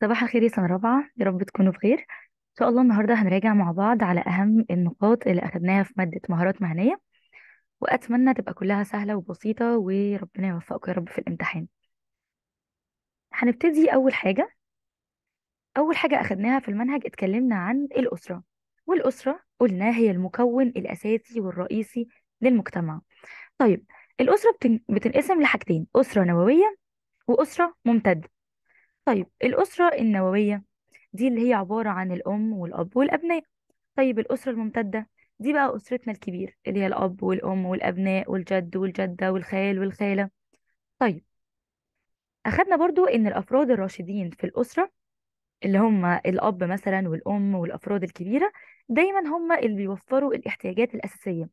صباح الخير يا سنة رابعة يا رب تكونوا بخير إن شاء الله النهاردة هنراجع مع بعض على أهم النقاط اللي أخدناها في مادة مهارات مهنية وأتمنى تبقى كلها سهلة وبسيطة وربنا يوفقكم يا رب في الامتحان هنبتدي أول حاجة أول حاجة أخدناها في المنهج اتكلمنا عن الأسرة والأسرة قلنا هي المكون الأساسي والرئيسي للمجتمع طيب الأسرة بتنقسم لحاجتين أسرة نووية وأسرة ممتدة طيب الأسرة النووية دي اللي هي عبارة عن الأم والأب والأبناء طيب الأسرة الممتدة دي بقى أسرتنا الكبير اللي هي الأب والأم والأبناء والجد والجدة والخال والخالة طيب أخدنا برضو إن الأفراد الراشدين في الأسرة اللي هم الأب مثلا والأم والأفراد الكبيرة دايما هم اللي بيوفروا الاحتياجات الأساسية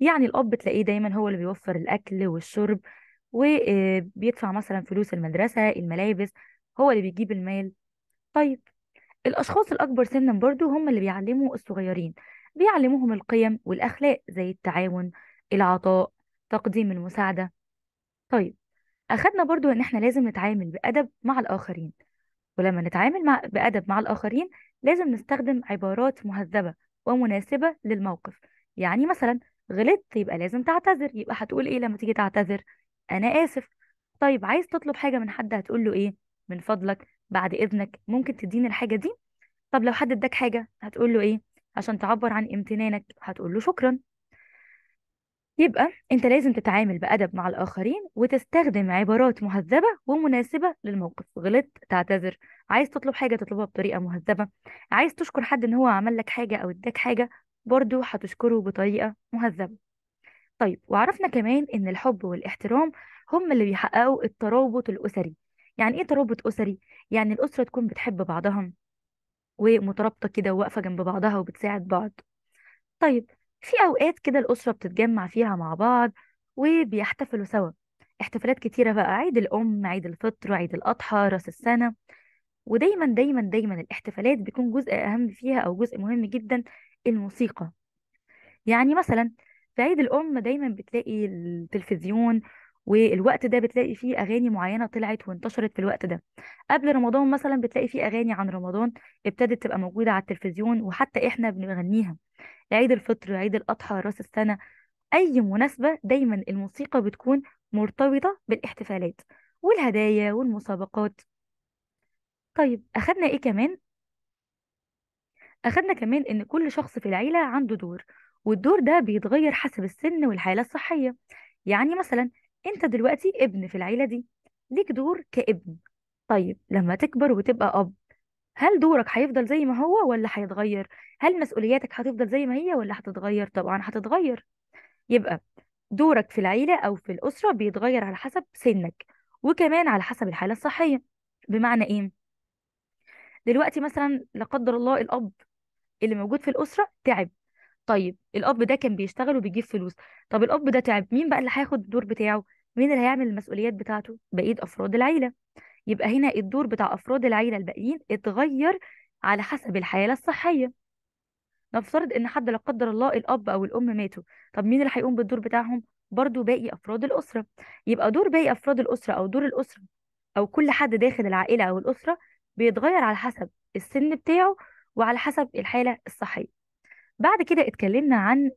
يعني الأب تلاقيه دايما هو اللي بيوفر الأكل والشرب وبيدفع آه، مثلا فلوس المدرسة الملابس هو اللي بيجيب المال طيب الأشخاص الأكبر سنا برضو هم اللي بيعلموا الصغيرين بيعلموهم القيم والأخلاق زي التعاون العطاء تقديم المساعدة طيب أخدنا برضو إن إحنا لازم نتعامل بأدب مع الآخرين ولما نتعامل مع بأدب مع الآخرين لازم نستخدم عبارات مهذبة ومناسبة للموقف يعني مثلا غلطت يبقى لازم تعتذر يبقى هتقول إيه لما تيجي تعتذر أنا آسف طيب عايز تطلب حاجة من حد هتقول له إيه من فضلك بعد إذنك ممكن تديني الحاجة دي طب لو حد اداك حاجة هتقول له إيه عشان تعبر عن امتنانك هتقول له شكرا يبقى أنت لازم تتعامل بأدب مع الآخرين وتستخدم عبارات مهذبة ومناسبة للموقف غلطت تعتذر عايز تطلب حاجة تطلبها بطريقة مهذبة عايز تشكر حد إن هو عمل لك حاجة أو اداك حاجة برضه هتشكره بطريقة مهذبة طيب وعرفنا كمان إن الحب والاحترام هم اللي بيحققوا الترابط الأسري يعني ايه ترابط اسري يعني الاسره تكون بتحب بعضها ومترابطه كده وواقفه جنب بعضها وبتساعد بعض طيب في اوقات كده الاسره بتتجمع فيها مع بعض وبيحتفلوا سوا احتفالات كتيره بقى عيد الام عيد الفطر عيد الاضحى راس السنه ودايما دايما دايما الاحتفالات بيكون جزء اهم فيها او جزء مهم جدا الموسيقى يعني مثلا في عيد الام دايما بتلاقي التلفزيون والوقت ده بتلاقي فيه اغاني معينه طلعت وانتشرت في الوقت ده قبل رمضان مثلا بتلاقي فيه اغاني عن رمضان ابتدت تبقى موجوده على التلفزيون وحتى احنا بنغنيها عيد الفطر عيد الاضحى راس السنه اي مناسبه دايما الموسيقى بتكون مرتبطه بالاحتفالات والهدايا والمسابقات طيب اخدنا ايه كمان اخدنا كمان ان كل شخص في العيله عنده دور والدور ده بيتغير حسب السن والحاله الصحيه يعني مثلا انت دلوقتي ابن في العيلة دي ليك دور كابن طيب لما تكبر وتبقى اب هل دورك هيفضل زي ما هو ولا هيتغير هل مسؤولياتك هتفضل زي ما هي ولا هتتغير طبعا هتتغير يبقى دورك في العيلة أو في الأسرة بيتغير على حسب سنك وكمان على حسب الحالة الصحية بمعنى إيه؟ دلوقتي مثلا لا قدر الله الأب اللي موجود في الأسرة تعب طيب الاب ده كان بيشتغل وبيجيب فلوس طب الاب ده تعب مين بقى اللي هياخد الدور بتاعه مين اللي هيعمل المسؤوليات بتاعته بقيه افراد العيله يبقى هنا الدور بتاع افراد العيله الباقيين اتغير على حسب الحاله الصحيه نفترض ان حد لا قدر الله الاب او الام ماتوا طب مين اللي هيقوم بالدور بتاعهم برضو باقي افراد الاسره يبقى دور باقي افراد الاسره او دور الاسره او كل حد داخل العائله او الاسره بيتغير على حسب السن بتاعه وعلى حسب الحاله الصحيه بعد كده اتكلمنا عن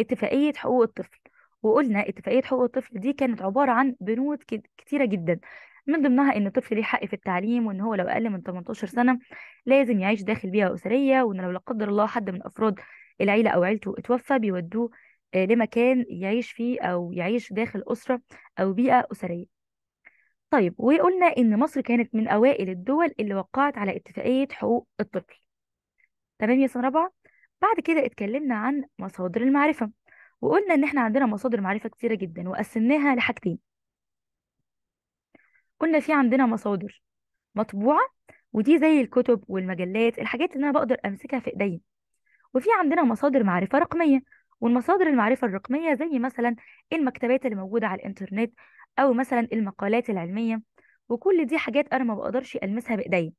اتفاقية حقوق الطفل وقلنا اتفاقية حقوق الطفل دي كانت عبارة عن بنود كتيرة جدا من ضمنها ان الطفل ليه حق في التعليم وان هو لو اقل من 18 سنة لازم يعيش داخل بيئة أسرية وان لو لا قدر الله حد من افراد العيلة او عيلته اتوفى بيودوه آه، لمكان يعيش فيه او يعيش داخل أسرة او بيئة أسرية طيب وقلنا ان مصر كانت من اوائل الدول اللي وقعت على اتفاقية حقوق الطفل تمام يا سنة رابعة بعد كده اتكلمنا عن مصادر المعرفة وقلنا إن إحنا عندنا مصادر معرفة كتيرة جدا وقسمناها لحاجتين قلنا في عندنا مصادر مطبوعة ودي زي الكتب والمجلات الحاجات اللي أنا بقدر أمسكها في ايدي وفي عندنا مصادر معرفة رقمية والمصادر المعرفة الرقمية زي مثلا المكتبات اللي موجودة على الإنترنت أو مثلا المقالات العلمية وكل دي حاجات أنا ما بقدرش ألمسها بايدي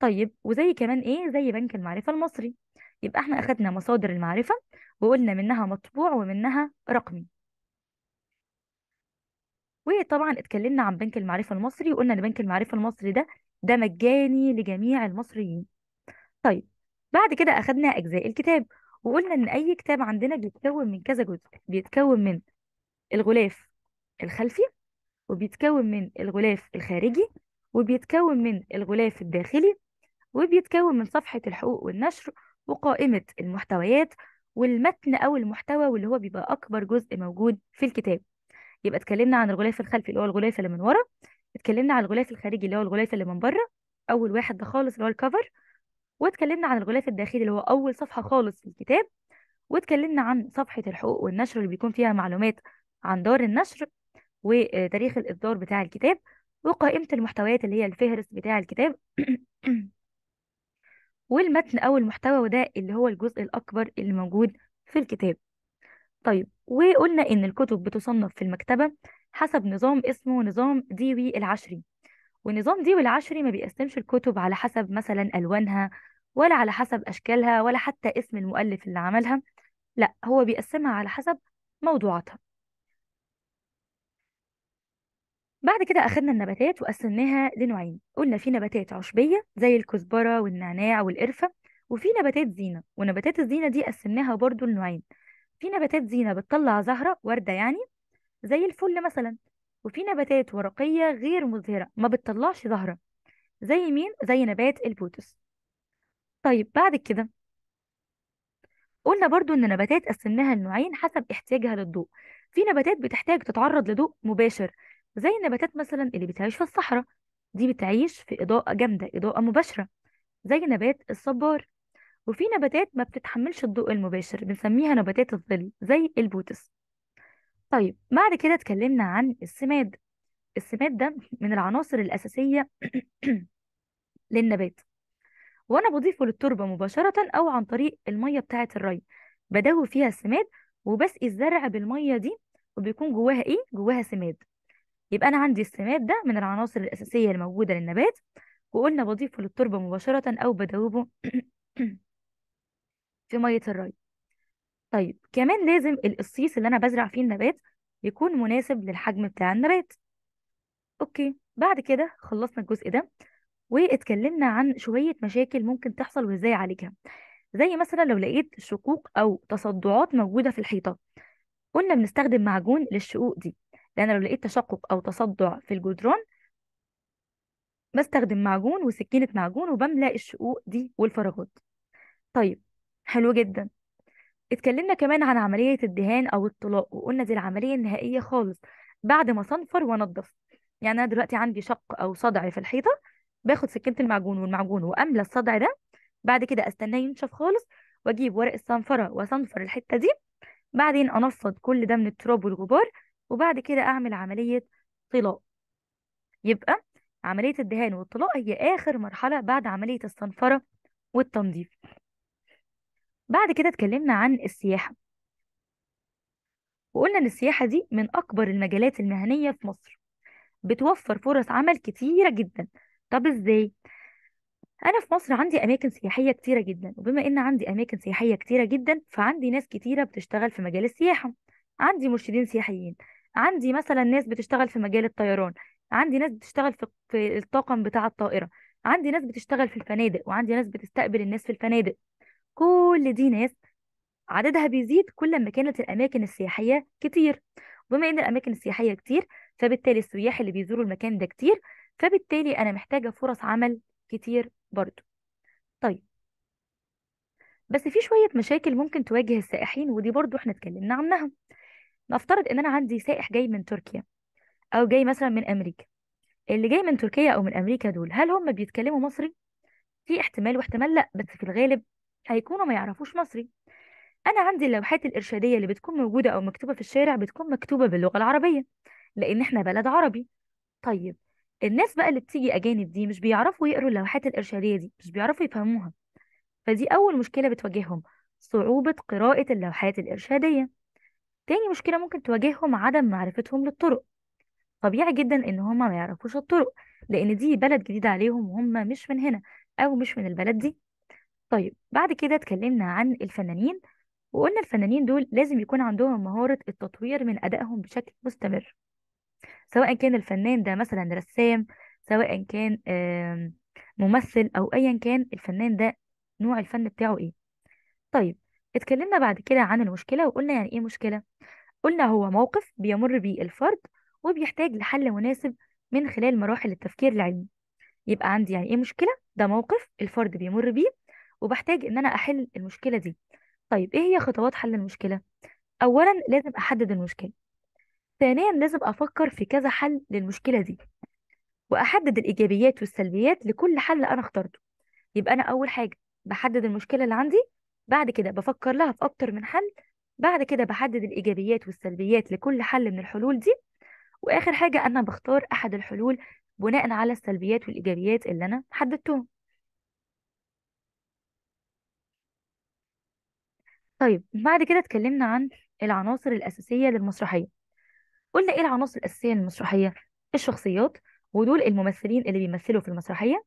طيب وزي كمان إيه زي بنك المعرفة المصري يبقى احنا أخدنا مصادر المعرفة وقلنا منها مطبوع ومنها رقمي وطبعا اتكلمنا عن بنك المعرفة المصري وقلنا ان بنك المعرفة المصري ده ده مجاني لجميع المصريين طيب بعد كده أخدنا أجزاء الكتاب وقلنا إن أي كتاب عندنا بيتكون من كذا جزء بيتكون من الغلاف الخلفي وبيتكون من الغلاف الخارجي وبيتكون من الغلاف الداخلي وبيتكون من صفحة الحقوق والنشر وقائمة المحتويات والمتن أو المحتوى واللي هو بيبقى أكبر جزء موجود في الكتاب يبقى اتكلمنا عن الغلاف الخلفي اللي هو الغلاف اللي من ورا اتكلمنا عن الغلاف الخارجي اللي هو الغلاف اللي من بره أول واحد ده خالص اللي هو الكفر واتكلمنا عن الغلاف الداخلي اللي هو أول صفحة خالص في الكتاب واتكلمنا عن صفحة الحقوق والنشر اللي بيكون فيها معلومات عن دار النشر وتاريخ الإصدار بتاع الكتاب وقائمة المحتويات اللي هي الفهرس بتاع الكتاب والمتن أو المحتوى وده اللي هو الجزء الأكبر اللي موجود في الكتاب طيب وقلنا إن الكتب بتصنف في المكتبة حسب نظام اسمه نظام ديوي العشري ونظام ديوي العشري ما بيقسمش الكتب على حسب مثلا ألوانها ولا على حسب أشكالها ولا حتى اسم المؤلف اللي عملها لا هو بيقسمها على حسب موضوعاتها بعد كده أخدنا النباتات وقسمناها لنوعين قلنا في نباتات عشبية زي الكزبرة والنعناع والقرفة وفي نباتات زينة ونباتات الزينة دي قسمناها برضو لنوعين في نباتات زينة بتطلع زهرة وردة يعني زي الفل مثلا وفي نباتات ورقية غير مزهرة ما بتطلعش زهرة زي مين؟ زي نبات البوتس طيب بعد كده قلنا برضو ان النباتات قسمناها لنوعين حسب احتياجها للضوء في نباتات بتحتاج تتعرض لضوء مباشر زي النباتات مثلا اللي بتعيش في الصحراء دي بتعيش في إضاءة جامدة إضاءة مباشرة زي نبات الصبار وفي نباتات ما بتتحملش الضوء المباشر بنسميها نباتات الظل زي البوتس طيب بعد كده اتكلمنا عن السماد السماد ده من العناصر الأساسية للنبات وأنا بضيفه للتربة مباشرة أو عن طريق المية بتاعة الري بدوي فيها السماد وبسقي الزرع بالمية دي وبيكون جواها إيه؟ جواها سماد يبقى أنا عندي السماد ده من العناصر الأساسية الموجودة للنبات وقلنا بضيفه للتربة مباشرة أو بدوبه في مية الري طيب كمان لازم القصيص اللي أنا بزرع فيه النبات يكون مناسب للحجم بتاع النبات أوكي بعد كده خلصنا الجزء ده واتكلمنا عن شوية مشاكل ممكن تحصل وإزاي أعالجها زي مثلا لو لقيت شقوق أو تصدعات موجودة في الحيطة قلنا بنستخدم معجون للشقوق دي لأن لو لقيت تشقق أو تصدع في الجدران بستخدم معجون وسكينة معجون وبملأ الشقوق دي والفراغات طيب حلو جدا اتكلمنا كمان عن عملية الدهان أو الطلاق وقلنا دي العملية النهائية خالص بعد ما صنفر وانضف يعني أنا دلوقتي عندي شق أو صدع في الحيطة باخد سكينة المعجون والمعجون وأملى الصدع ده بعد كده أستناه ينشف خالص وأجيب ورق الصنفرة وأصنفر الحتة دي بعدين أنفض كل ده من التراب والغبار وبعد كده أعمل عملية طلاء يبقى عملية الدهان والطلاء هي آخر مرحلة بعد عملية الصنفرة والتنظيف بعد كده اتكلمنا عن السياحة وقلنا إن السياحة دي من أكبر المجالات المهنية في مصر بتوفر فرص عمل كتيرة جدا طب إزاي؟ أنا في مصر عندي أماكن سياحية كتيرة جدا وبما إن عندي أماكن سياحية كتيرة جدا فعندي ناس كتيرة بتشتغل في مجال السياحة عندي مرشدين سياحيين عندي مثلا ناس بتشتغل في مجال الطيران عندي ناس بتشتغل في, في الطاقم بتاع الطائرة عندي ناس بتشتغل في الفنادق وعندي ناس بتستقبل الناس في الفنادق كل دي ناس عددها بيزيد كل ما كانت الأماكن السياحية كتير بما إن الأماكن السياحية كتير فبالتالي السياح اللي بيزوروا المكان ده كتير فبالتالي أنا محتاجة فرص عمل كتير برضو طيب بس في شوية مشاكل ممكن تواجه السائحين ودي برضو احنا اتكلمنا عنها نفترض ان انا عندي سائح جاي من تركيا او جاي مثلا من امريكا اللي جاي من تركيا او من امريكا دول هل هم بيتكلموا مصري في احتمال واحتمال لا بس في الغالب هيكونوا ما يعرفوش مصري انا عندي اللوحات الارشاديه اللي بتكون موجوده او مكتوبه في الشارع بتكون مكتوبه باللغه العربيه لان احنا بلد عربي طيب الناس بقى اللي بتيجي اجانب دي مش بيعرفوا يقروا اللوحات الارشاديه دي مش بيعرفوا يفهموها فدي اول مشكله بتواجههم صعوبه قراءه اللوحات الارشاديه تاني مشكلة ممكن تواجههم عدم معرفتهم للطرق طبيعي جدا ان هما ما يعرفوش الطرق لان دي بلد جديدة عليهم وهم مش من هنا او مش من البلد دي طيب بعد كده اتكلمنا عن الفنانين وقلنا الفنانين دول لازم يكون عندهم مهارة التطوير من أدائهم بشكل مستمر سواء كان الفنان ده مثلا رسام سواء كان ممثل أو أيا كان الفنان ده نوع الفن بتاعه إيه طيب اتكلمنا بعد كده عن المشكلة وقلنا يعني ايه مشكلة قلنا هو موقف بيمر بيه الفرد وبيحتاج لحل مناسب من خلال مراحل التفكير العلمي يبقى عندي يعني ايه مشكلة ده موقف الفرد بيمر بيه وبحتاج ان انا احل المشكلة دي طيب ايه هي خطوات حل المشكلة اولا لازم احدد المشكلة ثانيا لازم افكر في كذا حل للمشكلة دي واحدد الايجابيات والسلبيات لكل حل انا اخترته يبقى انا اول حاجة بحدد المشكلة اللي عندي بعد كده بفكر لها في أكتر من حل بعد كده بحدد الإيجابيات والسلبيات لكل حل من الحلول دي وآخر حاجة أنا بختار أحد الحلول بناء على السلبيات والإيجابيات اللي أنا حددتهم طيب بعد كده اتكلمنا عن العناصر الأساسية للمسرحية قلنا إيه العناصر الأساسية للمسرحية الشخصيات ودول الممثلين اللي بيمثلوا في المسرحية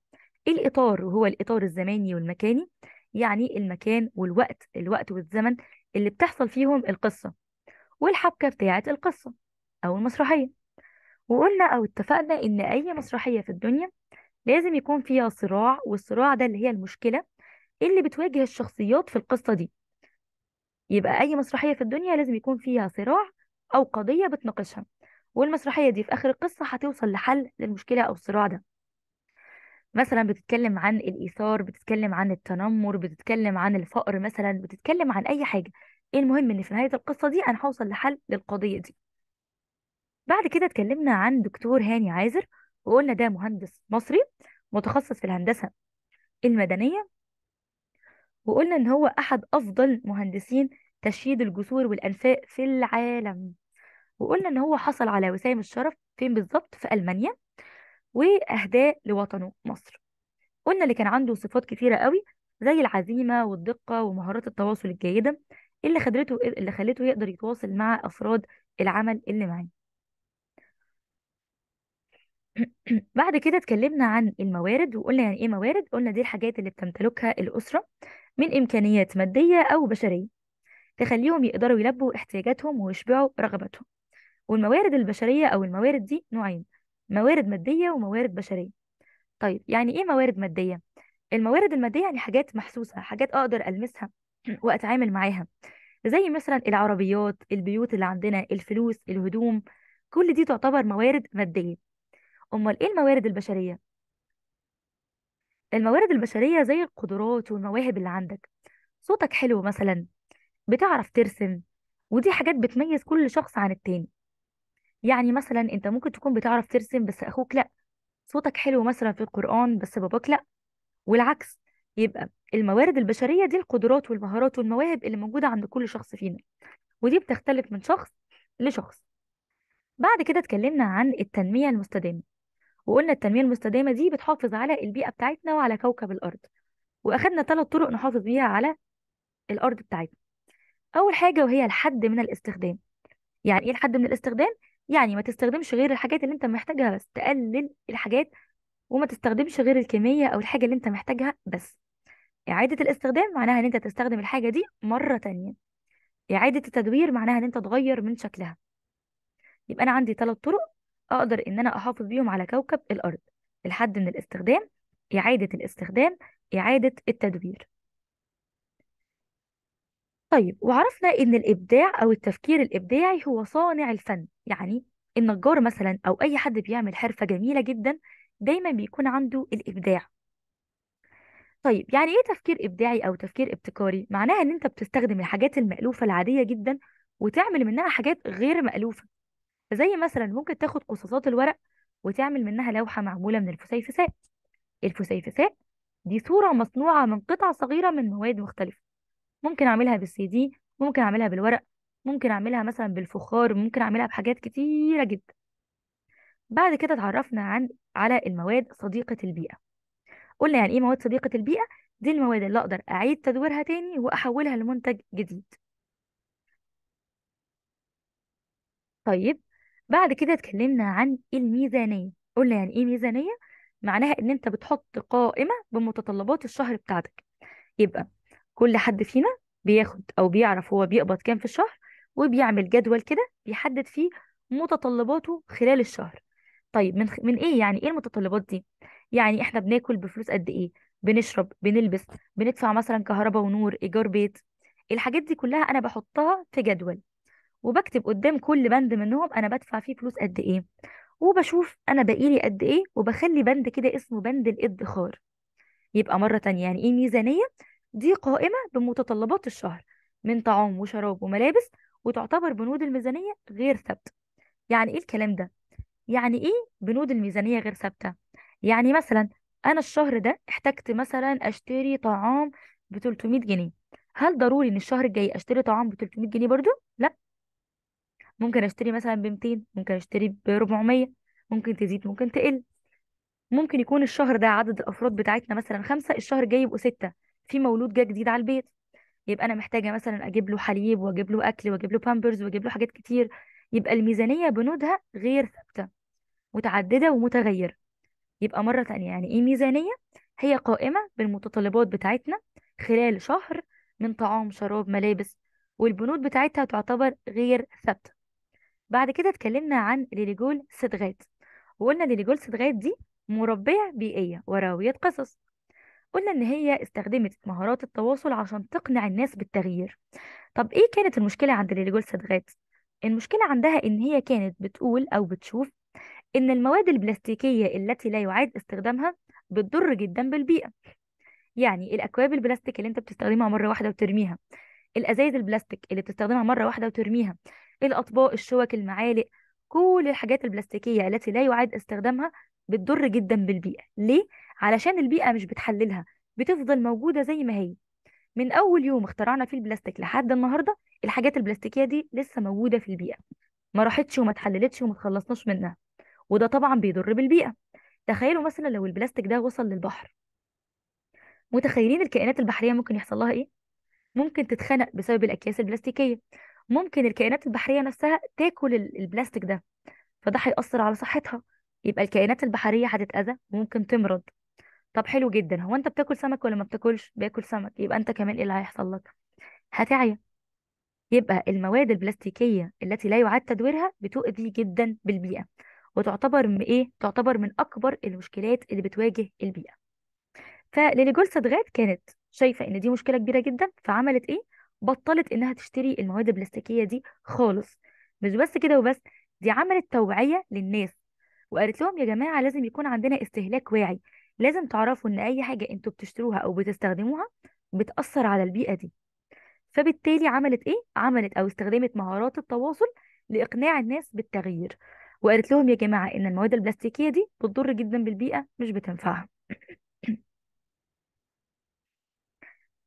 الإطار وهو الإطار الزماني والمكاني يعني المكان والوقت الوقت والزمن اللي بتحصل فيهم القصة والحبكة بتاعة القصة أو المسرحية وقلنا أو اتفقنا إن أي مسرحية في الدنيا لازم يكون فيها صراع والصراع ده اللي هي المشكلة اللي بتواجه الشخصيات في القصة دي يبقى أي مسرحية في الدنيا لازم يكون فيها صراع أو قضية بتناقشها والمسرحية دي في آخر القصة هتوصل لحل للمشكلة أو الصراع ده مثلا بتتكلم عن الإيثار بتتكلم عن التنمر بتتكلم عن الفقر مثلا بتتكلم عن أي حاجة إيه المهم إن في نهاية القصة دي أنا هوصل لحل للقضية دي بعد كده اتكلمنا عن دكتور هاني عازر وقلنا ده مهندس مصري متخصص في الهندسة المدنية وقلنا إن هو أحد أفضل مهندسين تشييد الجسور والأنفاق في العالم وقلنا إن هو حصل على وسام الشرف فين بالظبط في ألمانيا وأهداء لوطنه مصر قلنا اللي كان عنده صفات كتيرة قوي زي العزيمة والدقة ومهارات التواصل الجيدة اللي خدرته اللي خلته يقدر يتواصل مع أفراد العمل اللي معاه بعد كده اتكلمنا عن الموارد وقلنا يعني ايه موارد قلنا دي الحاجات اللي بتمتلكها الأسرة من إمكانيات مادية أو بشرية تخليهم يقدروا يلبوا احتياجاتهم ويشبعوا رغباتهم والموارد البشرية أو الموارد دي نوعين موارد مادية وموارد بشرية طيب يعني ايه موارد مادية الموارد المادية يعني حاجات محسوسة حاجات اقدر ألمسها واتعامل معاها زي مثلا العربيات البيوت اللي عندنا الفلوس الهدوم كل دي تعتبر موارد مادية امال ايه الموارد البشرية الموارد البشرية زي القدرات والمواهب اللي عندك صوتك حلو مثلا بتعرف ترسم ودي حاجات بتميز كل شخص عن التاني يعني مثلا انت ممكن تكون بتعرف ترسم بس اخوك لا صوتك حلو مثلا في القرآن بس باباك لا والعكس يبقى الموارد البشرية دي القدرات والمهارات والمواهب اللي موجودة عند كل شخص فينا ودي بتختلف من شخص لشخص بعد كده اتكلمنا عن التنمية المستدامة وقلنا التنمية المستدامة دي بتحافظ على البيئة بتاعتنا وعلى كوكب الأرض وأخدنا ثلاث طرق نحافظ بيها على الأرض بتاعتنا أول حاجة وهي الحد من الاستخدام يعني إيه الحد من الاستخدام؟ يعني ما تستخدمش غير الحاجات اللي انت محتاجها بس تقلل الحاجات وما تستخدمش غير الكمية أو الحاجة اللي انت محتاجها بس إعادة الاستخدام معناها ان انت تستخدم الحاجة دي مرة تانية إعادة التدوير معناها ان انت تغير من شكلها يبقى أنا عندي ثلاث طرق أقدر ان أنا أحافظ بيهم على كوكب الأرض الحد من الاستخدام إعادة الاستخدام إعادة التدوير طيب وعرفنا إن الإبداع أو التفكير الإبداعي هو صانع الفن يعني النجار مثلا أو أي حد بيعمل حرفة جميلة جدا دايما بيكون عنده الإبداع طيب يعني إيه تفكير إبداعي أو تفكير ابتكاري؟ معناها إن أنت بتستخدم الحاجات المألوفة العادية جدا وتعمل منها حاجات غير مألوفة زي مثلا ممكن تاخد قصاصات الورق وتعمل منها لوحة معمولة من الفسيفساء الفسيفساء دي صورة مصنوعة من قطع صغيرة من مواد مختلفة ممكن اعملها بالسي دي ممكن اعملها بالورق ممكن اعملها مثلا بالفخار ممكن اعملها بحاجات كتيرة جدا بعد كده اتعرفنا عن على المواد صديقة البيئة قلنا يعني ايه مواد صديقة البيئة دي المواد اللي اقدر اعيد تدويرها تاني واحولها لمنتج جديد طيب بعد كده اتكلمنا عن الميزانية قلنا يعني ايه ميزانية معناها ان انت بتحط قائمة بمتطلبات الشهر بتاعتك يبقى كل حد فينا بياخد او بيعرف هو بيقبض كام في الشهر وبيعمل جدول كده بيحدد فيه متطلباته خلال الشهر طيب من من ايه يعني ايه المتطلبات دي يعني احنا بناكل بفلوس قد ايه بنشرب بنلبس بندفع مثلا كهرباء ونور ايجار بيت الحاجات دي كلها انا بحطها في جدول وبكتب قدام كل بند منهم انا بدفع فيه فلوس قد ايه وبشوف انا باقيلي قد ايه وبخلي بند كده اسمه بند الادخار يبقى مره تانية يعني ايه ميزانيه دي قائمة بمتطلبات الشهر من طعام وشراب وملابس وتعتبر بنود الميزانية غير ثابتة يعني إيه الكلام ده؟ يعني إيه بنود الميزانية غير ثابتة؟ يعني مثلا أنا الشهر ده احتجت مثلا أشتري طعام ب 300 جنيه هل ضروري إن الشهر الجاي أشتري طعام ب 300 جنيه برضو؟ لأ ممكن أشتري مثلا ب 200 ممكن أشتري ب 400 ممكن تزيد ممكن تقل ممكن يكون الشهر ده عدد الافراد بتاعتنا مثلا خمسه الشهر الجاي يبقوا سته في مولود جه جديد على البيت يبقى انا محتاجه مثلا اجيب له حليب واجيب له اكل واجيب له بامبرز واجيب له حاجات كتير يبقى الميزانيه بنودها غير ثابته متعدده ومتغيره يبقى مره تانية يعني ايه ميزانيه هي قائمه بالمتطلبات بتاعتنا خلال شهر من طعام شراب ملابس والبنود بتاعتها تعتبر غير ثابته بعد كده اتكلمنا عن ليليجول صدغات وقلنا ليليجول صدغات دي مربيه بيئيه وراويه قصص قلنا إن هي استخدمت مهارات التواصل عشان تقنع الناس بالتغيير طب إيه كانت المشكلة عند ليليجول سدغات؟ المشكلة عندها إن هي كانت بتقول أو بتشوف إن المواد البلاستيكية التي لا يعاد استخدامها بتضر جدا بالبيئة يعني الأكواب البلاستيك اللي أنت بتستخدمها مرة واحدة وترميها الأزايز البلاستيك اللي بتستخدمها مرة واحدة وترميها الأطباق الشوك المعالق كل الحاجات البلاستيكية التي لا يعاد استخدامها بتضر جدا بالبيئة ليه؟ علشان البيئة مش بتحللها بتفضل موجودة زي ما هي من أول يوم اخترعنا فيه البلاستيك لحد النهاردة الحاجات البلاستيكية دي لسه موجودة في البيئة ما راحتش وما اتحللتش وما تخلصناش منها وده طبعا بيضر بالبيئة تخيلوا مثلا لو البلاستيك ده وصل للبحر متخيلين الكائنات البحرية ممكن يحصل لها ايه؟ ممكن تتخنق بسبب الأكياس البلاستيكية ممكن الكائنات البحرية نفسها تاكل البلاستيك ده فده هيأثر على صحتها يبقى الكائنات البحرية هتتأذى وممكن تمرض طب حلو جدا هو انت بتاكل سمك ولا ما بتاكلش باكل سمك يبقى انت كمان ايه اللي هيحصل لك هتعيا يبقى المواد البلاستيكيه التي لا يعاد تدويرها بتؤذي جدا بالبيئه وتعتبر من ايه تعتبر من اكبر المشكلات اللي بتواجه البيئه فليلي جولسدغات كانت شايفه ان دي مشكله كبيره جدا فعملت ايه بطلت انها تشتري المواد البلاستيكيه دي خالص مش بس كده وبس دي عملت توعيه للناس وقالت لهم يا جماعه لازم يكون عندنا استهلاك واعي لازم تعرفوا ان اي حاجه انتوا بتشتروها او بتستخدموها بتاثر على البيئه دي فبالتالي عملت ايه عملت او استخدمت مهارات التواصل لاقناع الناس بالتغيير وقالت لهم يا جماعه ان المواد البلاستيكيه دي بتضر جدا بالبيئه مش بتنفعها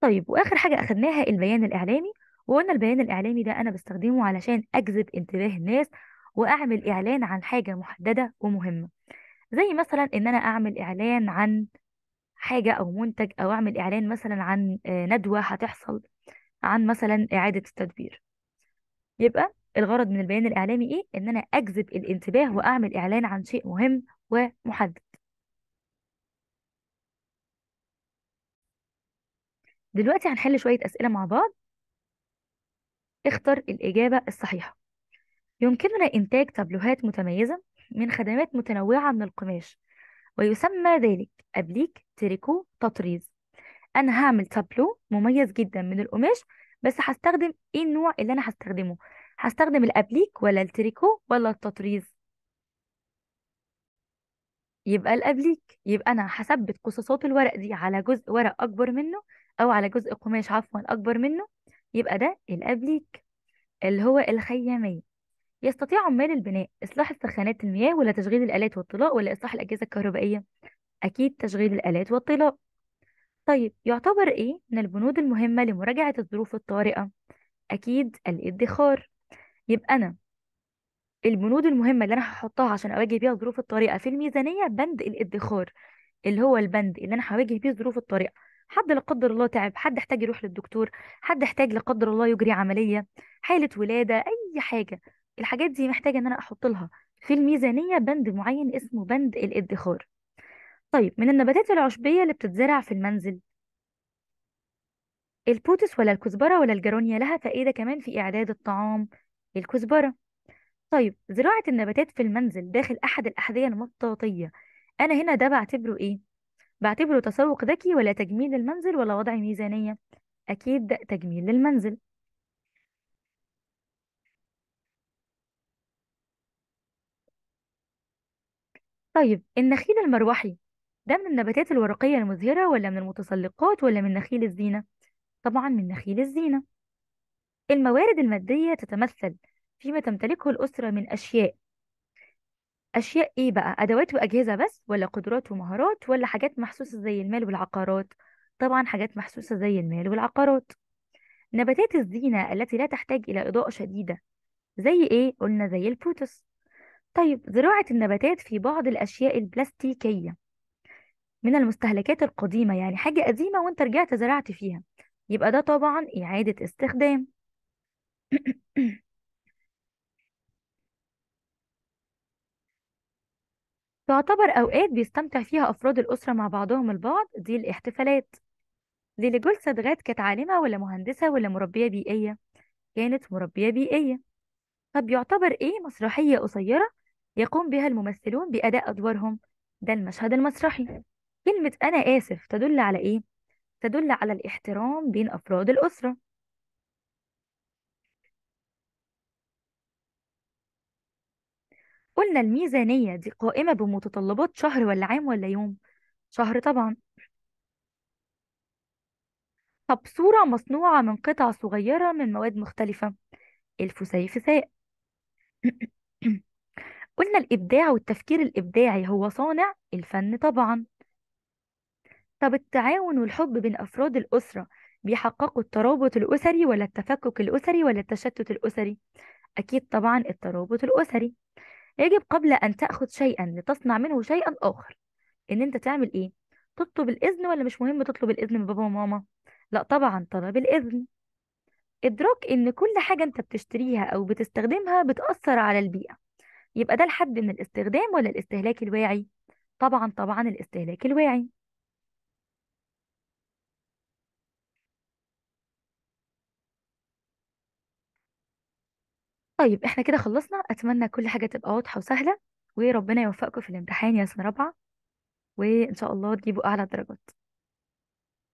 طيب واخر حاجه اخدناها البيان الاعلامي وقلنا البيان الاعلامي ده انا بستخدمه علشان اجذب انتباه الناس واعمل اعلان عن حاجه محدده ومهمه زي مثلا ان انا اعمل اعلان عن حاجة او منتج او اعمل اعلان مثلا عن آه، ندوة هتحصل عن مثلا اعادة التدبير يبقى الغرض من البيان الاعلامي ايه ان انا اجذب الانتباه واعمل اعلان عن شيء مهم ومحدد دلوقتي هنحل شوية اسئلة مع بعض اختر الاجابة الصحيحة يمكننا إنتاج تابلوهات متميزة من خدمات متنوعة من القماش ويسمى ذلك أبليك تريكو تطريز أنا هعمل تابلو مميز جدا من القماش بس هستخدم إيه النوع اللي أنا هستخدمه هستخدم الأبليك ولا التريكو ولا التطريز يبقى الأبليك يبقى أنا هثبت قصاصات الورق دي على جزء ورق أكبر منه أو على جزء قماش عفوا أكبر منه يبقى ده الأبليك اللي هو الخيامية يستطيع عمال البناء إصلاح السخانات المياه ولا تشغيل الآلات والطلاء ولا إصلاح الأجهزة الكهربائية أكيد تشغيل الآلات والطلاء طيب يعتبر إيه من البنود المهمة لمراجعة الظروف الطارئة أكيد الادخار يبقى أنا البنود المهمة اللي أنا هحطها عشان أواجه بيها الظروف الطارئة في الميزانية بند الادخار اللي هو البند اللي أنا هواجه بيه الظروف الطارئة حد لا قدر الله تعب حد احتاج يروح للدكتور حد احتاج لا قدر الله يجري عملية حالة ولادة أي حاجة الحاجات دي محتاجة ان انا احط لها في الميزانية بند معين اسمه بند الادخار طيب من النباتات العشبية اللي بتتزرع في المنزل البوتس ولا الكزبرة ولا الجرونيا لها فائدة كمان في إعداد الطعام الكزبرة طيب زراعة النباتات في المنزل داخل أحد الأحذية المطاطية أنا هنا ده بعتبره إيه؟ بعتبره تسوق ذكي ولا تجميل للمنزل ولا وضع ميزانية؟ أكيد ده تجميل للمنزل طيب النخيل المروحي ده من النباتات الورقية المزهرة ولا من المتسلقات ولا من نخيل الزينة؟ طبعا من نخيل الزينة الموارد المادية تتمثل فيما تمتلكه الأسرة من أشياء أشياء إيه بقى؟ أدوات وأجهزة بس ولا قدرات ومهارات ولا حاجات محسوسة زي المال والعقارات؟ طبعا حاجات محسوسة زي المال والعقارات نباتات الزينة التي لا تحتاج إلى إضاءة شديدة زي إيه؟ قلنا زي البوتس طيب زراعة النباتات في بعض الأشياء البلاستيكية من المستهلكات القديمة يعني حاجة قديمة وانت رجعت زرعت فيها يبقى ده طبعا إعادة استخدام تعتبر أوقات بيستمتع فيها أفراد الأسرة مع بعضهم البعض دي الاحتفالات ليلي جولسد غاد كانت عالمة ولا مهندسة ولا مربية بيئية كانت مربية بيئية طب يعتبر إيه مسرحية قصيرة يقوم بها الممثلون بأداء أدوارهم ده المشهد المسرحي كلمة أنا آسف تدل على إيه؟ تدل على الاحترام بين أفراد الأسرة قلنا الميزانية دي قائمة بمتطلبات شهر ولا عام ولا يوم؟ شهر طبعا طب صورة مصنوعة من قطع صغيرة من مواد مختلفة الفسيفساء قلنا الإبداع والتفكير الإبداعي هو صانع الفن طبعا طب التعاون والحب بين أفراد الأسرة بيحققوا الترابط الأسري ولا التفكك الأسري ولا التشتت الأسري أكيد طبعا الترابط الأسري يجب قبل أن تأخذ شيئا لتصنع منه شيئا آخر إن أنت تعمل إيه تطلب الإذن ولا مش مهم تطلب الإذن من بابا وماما لا طبعا طلب الإذن إدراك إن كل حاجة أنت بتشتريها أو بتستخدمها بتأثر على البيئة يبقى ده الحد من الاستخدام ولا الاستهلاك الواعي طبعا طبعا الاستهلاك الواعي طيب احنا كده خلصنا اتمنى كل حاجه تبقى واضحه وسهله وربنا يوفقكم في الامتحان يا سنه رابعه وان شاء الله تجيبوا اعلى الدرجات